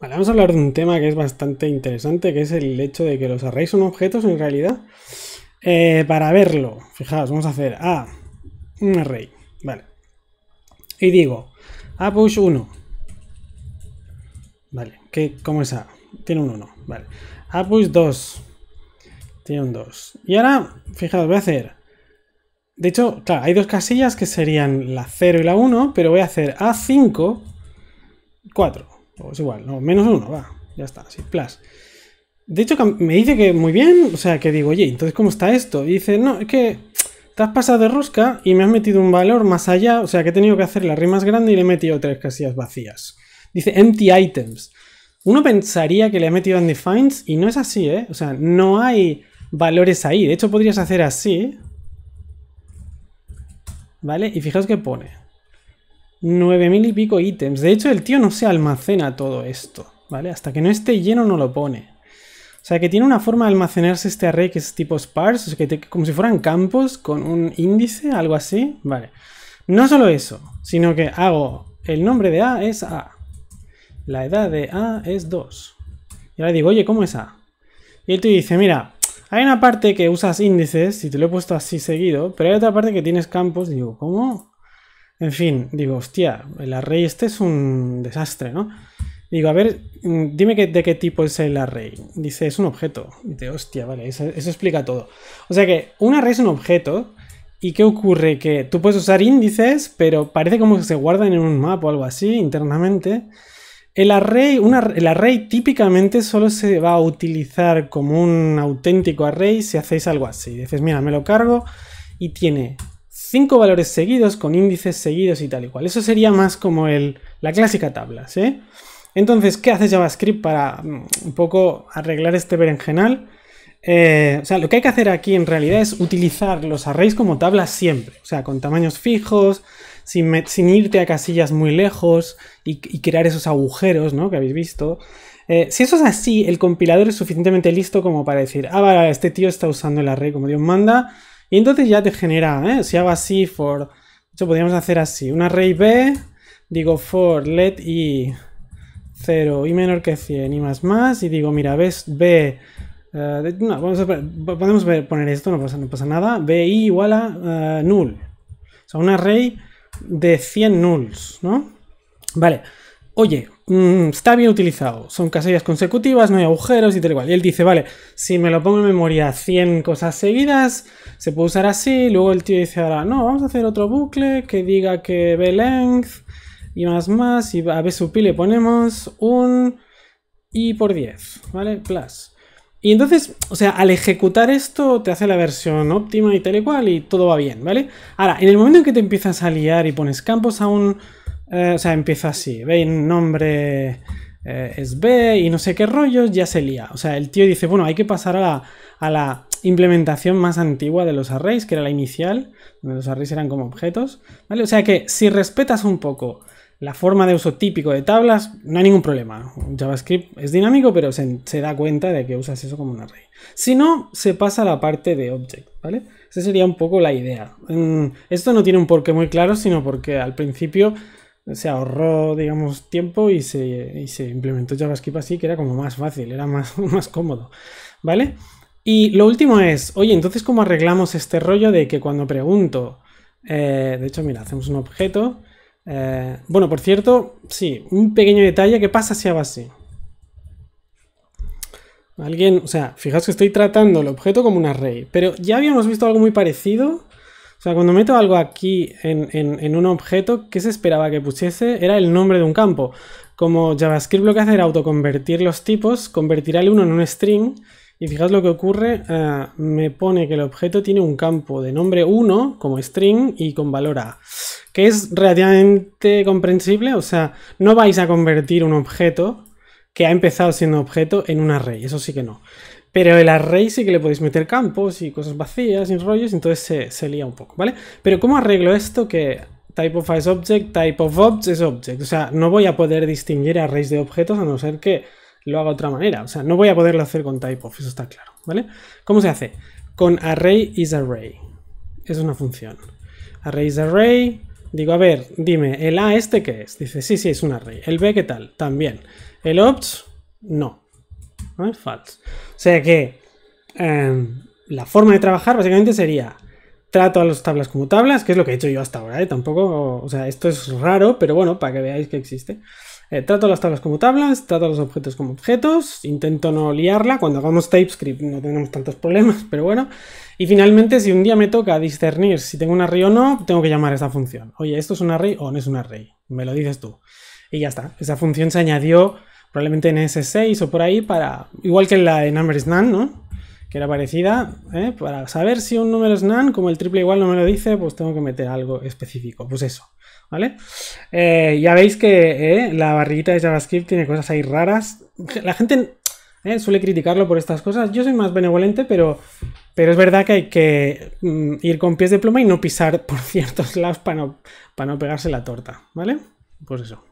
Vale, vamos a hablar de un tema que es bastante interesante, que es el hecho de que los arrays son objetos en realidad. Eh, para verlo, fijaos, vamos a hacer A, un array, vale. Y digo, A push 1. Vale, ¿qué, ¿cómo es A? Tiene un 1, vale. A push 2. Tiene un 2. Y ahora, fijaos, voy a hacer... De hecho, claro, hay dos casillas que serían la 0 y la 1, pero voy a hacer A5, 4. O es igual, no, menos uno, va. Ya está, así, plus. De hecho, me dice que muy bien, o sea, que digo, oye, entonces, ¿cómo está esto? Y dice, no, es que te has pasado de rosca y me has metido un valor más allá, o sea, que he tenido que hacer la rima más grande y le he metido tres casillas vacías. Dice empty items. Uno pensaría que le he metido undefined y no es así, ¿eh? O sea, no hay valores ahí. De hecho, podrías hacer así. ¿Vale? Y fijaos que pone. 9000 y pico ítems. De hecho, el tío no se almacena todo esto, ¿vale? Hasta que no esté lleno no lo pone. O sea, que tiene una forma de almacenarse este array que es tipo sparse, que como si fueran campos con un índice, algo así. Vale. No solo eso, sino que hago el nombre de A es A. La edad de A es 2. Y ahora digo, oye, ¿cómo es A? Y él te dice, mira, hay una parte que usas índices, y te lo he puesto así seguido, pero hay otra parte que tienes campos. digo, ¿cómo? En fin, digo, hostia, el array este es un desastre, ¿no? Digo, a ver, mm, dime que, de qué tipo es el array. Dice, es un objeto. Dice, hostia, vale, eso, explica todo. O sea que un array es un objeto. ¿Y qué ocurre? Que tú puedes usar índices, pero parece como que se guardan en un mapa o algo así internamente. El array, el array típicamente solo se va a utilizar como un auténtico array si hacéis algo así. Dices, mira, me lo cargo y tiene cinco valores seguidos con índices seguidos y tal y cual. Eso sería más como el, la clásica tabla, ¿sí? Entonces, ¿qué hace JavaScript para mm, un poco arreglar este berenjenal? Eh, o sea, lo que hay que hacer aquí en realidad es utilizar los arrays como tablas siempre, o sea, con tamaños fijos, sin, sin irte a casillas muy lejos y, crear esos agujeros, ¿no? Que habéis visto. Eh, si eso es así, el compilador es suficientemente listo como para decir, ah, vale, este tío está usando el array como Dios manda, y entonces ya te genera, ¿eh? si hago así for, hecho, podríamos hacer así, un array B, digo for let i 0 y menor que 100 y más más, y digo, mira, ves B, eh, no, podemos poner esto, no pasa, no pasa nada, B igual a eh, null, o sea, un array de 100 nulls, ¿no? Vale, oye, Mm, está bien utilizado, son casillas consecutivas, no hay agujeros y tal cual, Y él dice, vale, si me lo pongo en memoria 100 cosas seguidas, se puede usar así. Luego el tío dice, ahora no, vamos a hacer otro bucle que diga que ve length y más más. Y a B sub le ponemos un y por 10, ¿vale? Plus. Y entonces, o sea, al ejecutar esto te hace la versión óptima y tal y cual y todo va bien, ¿vale? Ahora, en el momento en que te empiezas a liar y pones campos a un eh, o sea, empieza así. Veis, nombre eh, es B y no sé qué rollos, ya se lía. O sea, el tío dice, bueno, hay que pasar a la, implementación más antigua de los arrays, que era la inicial, donde los arrays eran como objetos. ¿vale? O sea que si respetas un poco la forma de uso típico de tablas, no hay ningún problema. JavaScript es dinámico, pero se, se, da cuenta de que usas eso como un array. Si no, se pasa a la parte de object, ¿vale? Esa sería un poco la idea. Mm, esto no tiene un porqué muy claro, sino porque al principio se ahorró, digamos, tiempo y se, implementó JavaScript así, que era como más fácil, era más, más cómodo, ¿vale? Y lo último es, oye, entonces, ¿cómo arreglamos este rollo de que cuando pregunto, eh, de hecho, mira, hacemos un objeto, eh, bueno, por cierto, sí, un pequeño detalle, ¿qué pasa si hago así? Alguien, o sea, fijaos que estoy tratando el objeto como un array, pero ya habíamos visto algo muy parecido o sea, cuando meto algo aquí en, un objeto, ¿qué se esperaba que pusiese? Era el nombre de un campo. Como JavaScript lo que hace era autoconvertir los tipos, convertirá el uno en un string. Y fijaos lo que ocurre, eh, me pone que el objeto tiene un campo de nombre 1 como string y con valor a, que es relativamente comprensible, o sea, no vais a convertir un objeto que ha empezado siendo objeto en un array, eso sí que no. Pero el array sí que le podéis meter campos y cosas vacías y rollos, entonces se, lía un poco, ¿vale? Pero ¿cómo arreglo esto que type of is object, type of obj es object? O sea, no voy a poder distinguir arrays de objetos a no ser que lo haga de otra manera. O sea, no voy a poderlo hacer con type of, eso está claro, ¿vale? ¿Cómo se hace? Con array is array. Es una función. Array is array. Digo, a ver, dime, ¿el A este qué es? Dice, sí, sí, es un array. ¿El B qué tal? También. ¿El obj? No no O sea que em, la forma de trabajar básicamente sería trato a las tablas como tablas, que es lo que he hecho yo hasta ahora, ¿eh? tampoco, o sea, esto es raro, pero bueno, para que veáis que existe. Eh, trato a las tablas como tablas, trato a los objetos como objetos, intento no liarla, cuando hagamos TypeScript no tenemos tantos problemas, pero bueno. Y finalmente, si un día me toca discernir si tengo un array o no, tengo que llamar a esa función. Oye, ¿esto es un array o no es un array? Me lo dices tú. Y ya está, esa función se añadió probablemente en S6 o por ahí, para igual que la de numbers Nan, ¿no? que era parecida, ¿eh? para saber si un número es nan, como el triple igual no me lo dice, pues tengo que meter algo específico, pues eso, ¿vale? Eh, ya veis que eh, la barriguita de JavaScript tiene cosas ahí raras, la gente suele criticarlo por estas cosas, yo soy más benevolente, pero, pero es verdad que hay que mm, ir con pies de pluma y no pisar por ciertos lados para no, para no pegarse la torta, ¿vale? Pues eso.